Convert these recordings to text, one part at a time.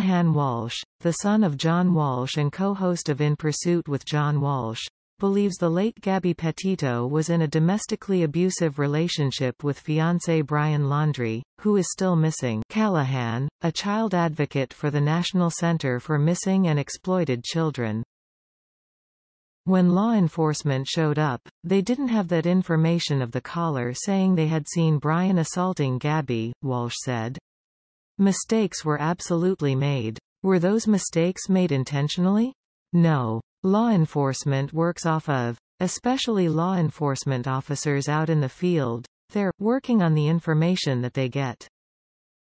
Callahan Walsh, the son of John Walsh and co-host of In Pursuit with John Walsh, believes the late Gabby Petito was in a domestically abusive relationship with fiancé Brian Laundrie, who is still missing. Callahan, a child advocate for the National Center for Missing and Exploited Children. When law enforcement showed up, they didn't have that information of the caller saying they had seen Brian assaulting Gabby, Walsh said. Mistakes were absolutely made. Were those mistakes made intentionally? No. Law enforcement works off of, especially law enforcement officers out in the field, they're working on the information that they get.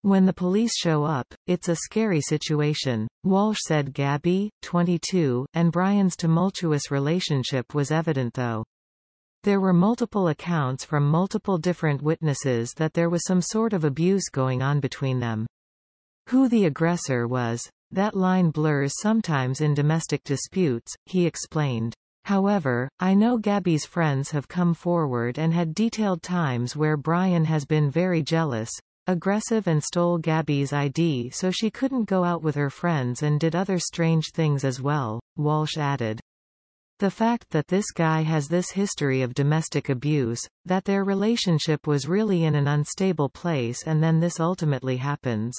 When the police show up, it's a scary situation, Walsh said Gabby, 22, and Brian's tumultuous relationship was evident though. There were multiple accounts from multiple different witnesses that there was some sort of abuse going on between them who the aggressor was. That line blurs sometimes in domestic disputes, he explained. However, I know Gabby's friends have come forward and had detailed times where Brian has been very jealous, aggressive and stole Gabby's ID so she couldn't go out with her friends and did other strange things as well, Walsh added. The fact that this guy has this history of domestic abuse, that their relationship was really in an unstable place and then this ultimately happens.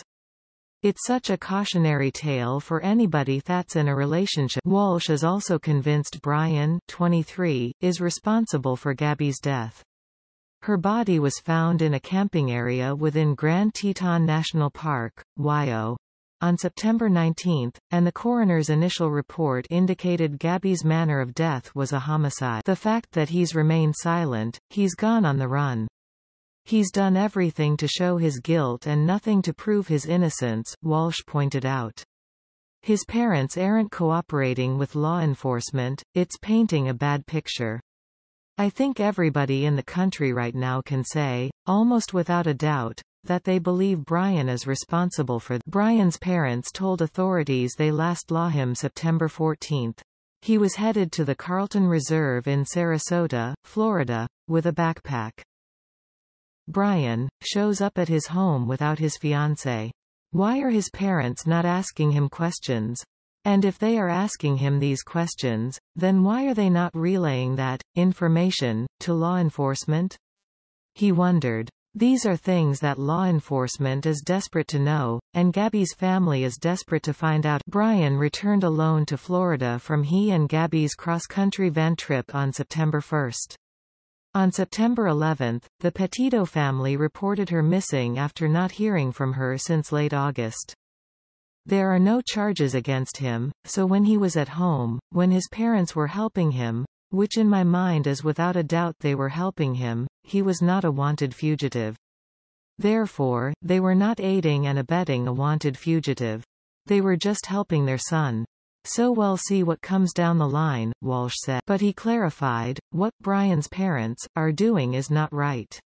It's such a cautionary tale for anybody that's in a relationship. Walsh is also convinced Brian, 23, is responsible for Gabby's death. Her body was found in a camping area within Grand Teton National Park, Wyo, on September 19, and the coroner's initial report indicated Gabby's manner of death was a homicide. The fact that he's remained silent, he's gone on the run. He's done everything to show his guilt and nothing to prove his innocence, Walsh pointed out. His parents aren't cooperating with law enforcement, it's painting a bad picture. I think everybody in the country right now can say, almost without a doubt, that they believe Brian is responsible for Brian's parents told authorities they last saw him September 14. He was headed to the Carlton Reserve in Sarasota, Florida, with a backpack. Brian, shows up at his home without his fiancée. Why are his parents not asking him questions? And if they are asking him these questions, then why are they not relaying that information to law enforcement? He wondered. These are things that law enforcement is desperate to know, and Gabby's family is desperate to find out. Brian returned alone to Florida from he and Gabby's cross-country van trip on September 1. On September 11, the Petito family reported her missing after not hearing from her since late August. There are no charges against him, so when he was at home, when his parents were helping him, which in my mind is without a doubt they were helping him, he was not a wanted fugitive. Therefore, they were not aiding and abetting a wanted fugitive. They were just helping their son. So we'll see what comes down the line, Walsh said. But he clarified, what Brian's parents are doing is not right.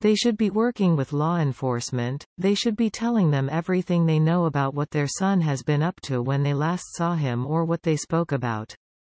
They should be working with law enforcement, they should be telling them everything they know about what their son has been up to when they last saw him or what they spoke about.